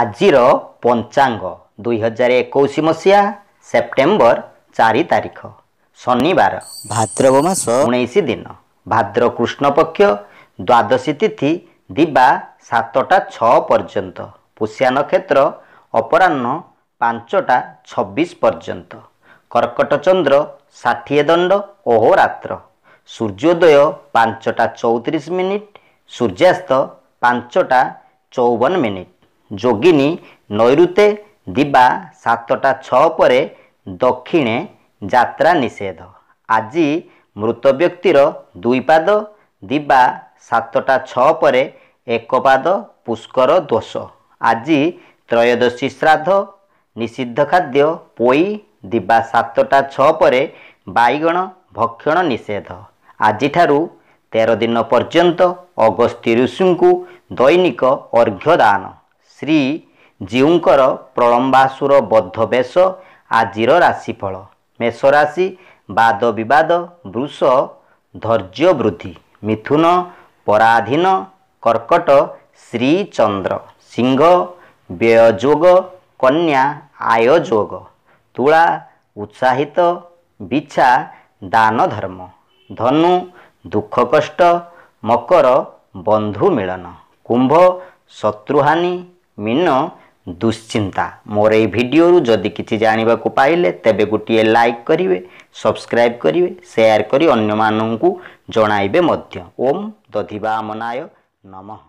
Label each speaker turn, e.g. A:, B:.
A: ଆଜିର ପଞ୍ଚାଙ୍ଗ ଦୁଇହଜାର ଏକୋଇଶ ମସିହା ସେପ୍ଟେମ୍ବର ଚାରି ତାରିଖ ଶନିବାର ଭାଦ୍ରବ ମାସ ଉଣେଇଶ ଦିନ ଭାଦ୍ର କୃଷ୍ଣପକ୍ଷ ଦ୍ୱାଦଶୀ ତିଥି ଦିବା ସାତଟା ଛଅ ପର୍ଯ୍ୟନ୍ତ ପୁଷିଆ ନକ୍ଷତ୍ର ଅପରାହ୍ନ ପାଞ୍ଚଟା ଛବିଶ ପର୍ଯ୍ୟନ୍ତ କର୍କଟ ଚନ୍ଦ୍ର ଷାଠିଏ ଦଣ୍ଡ ଓହୋରାତ୍ର ସୂର୍ଯ୍ୟୋଦୟ ପାଞ୍ଚଟା ଚଉତିରିଶ ମିନିଟ୍ ସୂର୍ଯ୍ୟାସ୍ତ ପାଞ୍ଚଟା ଚଉବନ ମିନିଟ୍ ଯୋଗିନୀ ନୈରୁତେ ଦିବା ସାତଟା ଛଅ ପରେ ଦକ୍ଷିଣେ ଯାତ୍ରା ନିଷେଧ ଆଜି ମୃତ ବ୍ୟକ୍ତିର ଦୁଇ ପାଦ ଦିବା ସାତଟା ଛଅ ପରେ ଏକ ପାଦ ପୁଷ୍କର ଦୋଷ ଆଜି ତ୍ରୟୋଦଶୀ ଶ୍ରାଦ୍ଧ ନିଷିଦ୍ଧ ଖାଦ୍ୟ ପୋଇ ଦିବା ସାତଟା ଛଅ ପରେ ବାଇଗଣ ଭକ୍ଷଣ ନିଷେଧ ଆଜିଠାରୁ ତେର ଦିନ ପର୍ଯ୍ୟନ୍ତ ଅଗସ୍ତି ଋଷିଙ୍କୁ ଦୈନିକ ଅର୍ଘ୍ୟ ଦାନ ଶ୍ରୀଜୀଉଙ୍କର ପ୍ରଳମ୍ବାସୁର ବଦ୍ଧ ବେଶ ଆଜିର ରାଶିଫଳ ମେଷରାଶି ବାଦ ବିବାଦ ବୃଷ ଧୈର୍ଯ୍ୟ ବୃଦ୍ଧି ମିଥୁନ ପରାଧୀନ କର୍କଟ ଶ୍ରୀଚନ୍ଦ୍ର ସିଂହ ବ୍ୟୟଯୋଗ କନ୍ୟା ଆୟଯୋଗ ତୁଳା ଉତ୍ସାହିତ ବିଛା ଦାନ ଧର୍ମ ଧନୁ ଦୁଃଖ କଷ୍ଟ ମକର ବନ୍ଧୁ ମିଳନ କୁମ୍ଭ ଶତ୍ରୁହାନି ମିନ ଦୁଶ୍ଚିନ୍ତା ମୋର ଏହି ଭିଡ଼ିଓରୁ ଯଦି କିଛି ଜାଣିବାକୁ ପାଇଲେ ତେବେ ଗୋଟିଏ ଲାଇକ୍ କରିବେ ସବସ୍କ୍ରାଇବ୍ କରିବେ ସେୟାର କରି ଅନ୍ୟମାନଙ୍କୁ ଜଣାଇବେ ମଧ୍ୟ ଓମ୍ ଦଧିବା ଆମନାୟ ନମଃ